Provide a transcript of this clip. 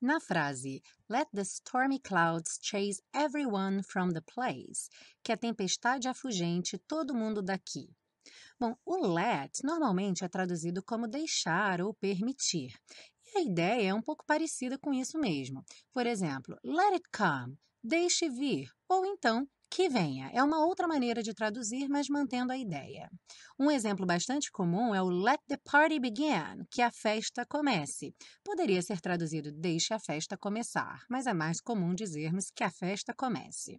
Na frase Let the stormy clouds chase everyone from the place, que a é tempestade afugente todo mundo daqui. Bom, o let normalmente é traduzido como deixar ou permitir. E a ideia é um pouco parecida com isso mesmo. Por exemplo, let it come, deixe vir, ou então que venha é uma outra maneira de traduzir, mas mantendo a ideia. Um exemplo bastante comum é o let the party begin, que a festa comece. Poderia ser traduzido deixe a festa começar, mas é mais comum dizermos que a festa comece.